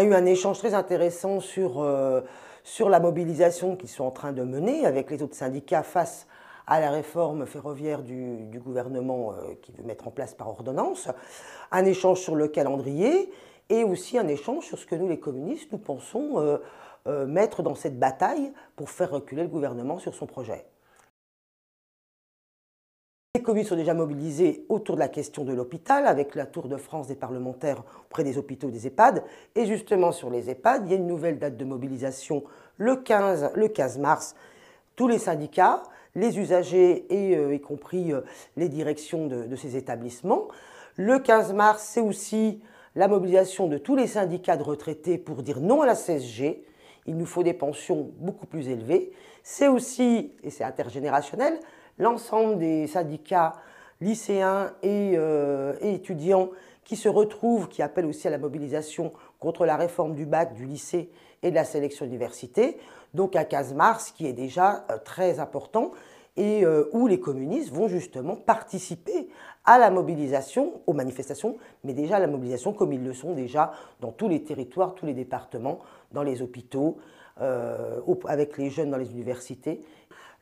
Il y a eu un échange très intéressant euh, sur, la mobilisation qu'ils sont en train de mener avec les autres syndicats face à la réforme ferroviaire du, gouvernement euh, qui veut mettre en place par ordonnance, un échange sur le calendrier et aussi un échange sur ce que nous les communistes, nous pensons euh, mettre dans cette bataille pour faire reculer le gouvernement sur son projet. Les communes sont déjà mobilisés autour de la question de l'hôpital, avec la Tour de France des parlementaires auprès des hôpitaux des EHPAD. Et justement, sur les EHPAD, il y a une nouvelle date de mobilisation le 15, mars. Tous les syndicats, les usagers et euh, y compris euh, les directions de, de, ces établissements. Le 15 mars, c'est aussi la mobilisation de tous les syndicats de retraités pour dire non à la CSG. Il nous faut des pensions beaucoup plus élevées. C'est aussi, et c'est intergénérationnel, l'ensemble des syndicats lycéens euh, et, étudiants qui se retrouvent, qui appellent aussi à la mobilisation contre la réforme du bac, du lycée et de la sélection université, donc à 15 mars, qui est déjà euh, très important, et euh, où les communistes vont justement participer à la mobilisation, aux manifestations, mais déjà à la mobilisation comme ils le sont déjà dans tous les territoires, tous les départements, dans les hôpitaux, avec les jeunes dans les universités.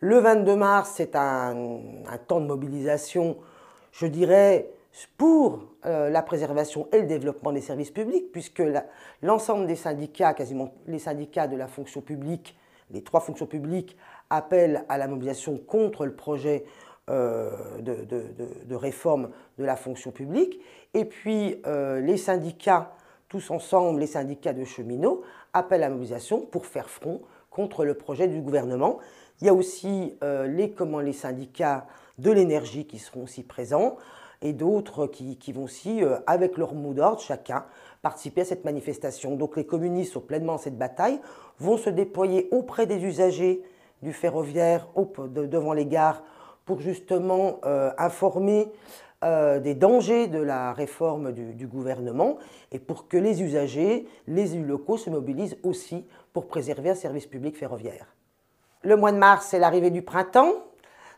Le 22 mars, c'est un, temps de mobilisation, je dirais, pour euh, la préservation et le développement des services publics, puisque l'ensemble des syndicats, quasiment les syndicats de la fonction publique, les trois fonctions publiques, appellent à la mobilisation contre le projet euh, de, réforme de la fonction publique. Et puis, euh, les syndicats, tous ensemble, les syndicats de cheminots, appellent à la mobilisation pour faire front contre le projet du gouvernement. Il y a aussi euh, les, comment, les syndicats de l'énergie qui seront aussi présents et d'autres qui, vont aussi, euh, avec leur mot d'ordre, chacun, participer à cette manifestation. Donc les communistes sont pleinement cette bataille, vont se déployer auprès des usagers du ferroviaire, devant les gares, pour justement euh, informer des dangers de la réforme du, du, gouvernement et pour que les usagers, les élus locaux se mobilisent aussi pour préserver un service public ferroviaire. Le mois de mars, c'est l'arrivée du printemps.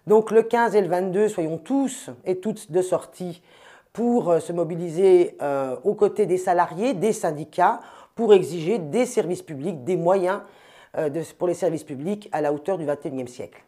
Donc le 15 et le 22, soyons tous et toutes de sortie pour euh, se mobiliser euh, aux côtés des salariés, des syndicats, pour exiger des services publics, des moyens euh, pour les services publics à la hauteur du 21e siècle.